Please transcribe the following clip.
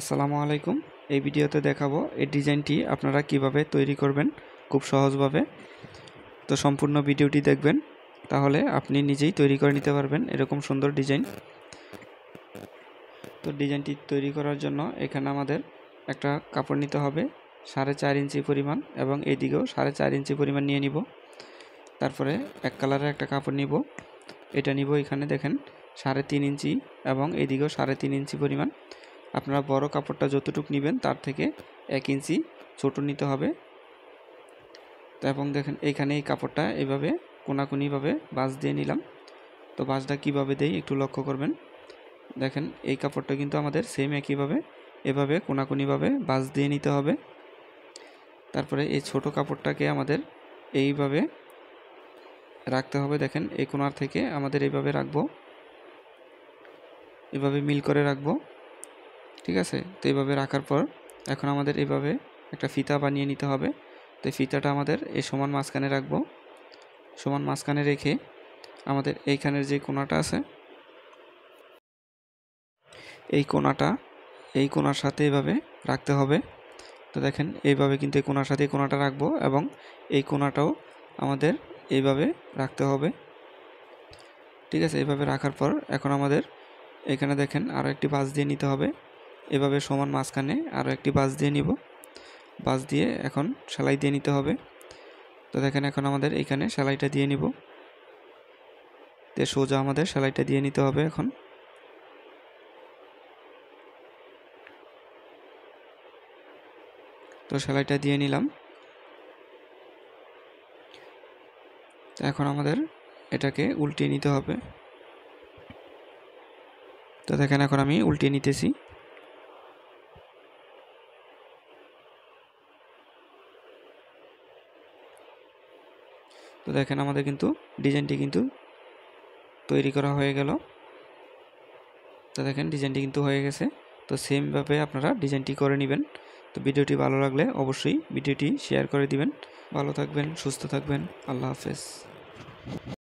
আসসালামু আলাইকুম এই ভিডিওতে দেখাবো এই ডিজাইনটি আপনারা কিভাবে তৈরি করবেন খুব সহজভাবে তো সম্পূর্ণ ভিডিওটি দেখবেন তাহলে আপনি নিজেই তৈরি করে নিতে পারবেন এরকম সুন্দর ডিজাইন তো ডিজাইনটি তৈরি করার জন্য এখানে আমাদের একটা কাপড় নিতে হবে সাড়ে চার ইঞ্চি পরিমাণ এবং এদিকেও সাড়ে চার ইঞ্চি পরিমাণ নিয়ে নিব তারপরে এক কালারের একটা কাপড় নিব এটা নিব এখানে দেখেন সাড়ে তিন ইঞ্চি এবং এদিকেও সাড়ে তিন ইঞ্চি পরিমাণ আপনারা বড় কাপড়টা যতটুকু নেবেন তার থেকে এক ইঞ্চি ছোটো নিতে হবে তো এবং দেখেন এইখানে এই কাপড়টা এইভাবে কোনাকুনিভাবে বাঁশ দিয়ে নিলাম তো বাঁশটা কীভাবে দেই একটু লক্ষ্য করবেন দেখেন এই কাপড়টা কিন্তু আমাদের সেম একইভাবে এভাবে কোনাকুনিভাবে বাঁশ দিয়ে নিতে হবে তারপরে এই ছোট কাপড়টাকে আমাদের এইভাবে রাখতে হবে দেখেন এই কোনার থেকে আমাদের এইভাবে রাখবো এভাবে মিল করে রাখবো ঠিক আছে তো এইভাবে রাখার পর এখন আমাদের এইভাবে একটা ফিতা বানিয়ে নিতে হবে তো ফিতাটা আমাদের এই সমান মাঝখানে রাখব সমান মাঝখানে রেখে আমাদের এইখানের যে কোনাটা আছে এই কোনাটা এই কোনার সাথে এভাবে রাখতে হবে তো দেখেন এইভাবে কিন্তু এই কোনার সাথে কোনাটা রাখবো এবং এই কোনাটাও আমাদের এইভাবে রাখতে হবে ঠিক আছে এইভাবে রাখার পর এখন আমাদের এখানে দেখেন আরও একটি বাস দিয়ে নিতে হবে এভাবে সমান মাঝখানে আরও একটি বাস দিয়ে নিব বাস দিয়ে এখন সেলাই দিয়ে নিতে হবে তো দেখেন এখন আমাদের এখানে সেলাইটা দিয়ে নিব তে সোজা আমাদের সেলাইটা দিয়ে নিতে হবে এখন তো সেলাইটা দিয়ে নিলাম এখন আমাদের এটাকে উল্টিয়ে নিতে হবে তো দেখেন এখন আমি উল্টিয়ে নিতেছি তো দেখেন আমাদের কিন্তু ডিজাইনটি কিন্তু তৈরি করা হয়ে গেল তো দেখেন ডিজাইনটি কিন্তু হয়ে গেছে তো সেমভাবে আপনারা ডিজাইনটি করে নেবেন তো ভিডিওটি ভালো লাগলে অবশ্যই ভিডিওটি শেয়ার করে দিবেন ভালো থাকবেন সুস্থ থাকবেন আল্লাহ হাফেজ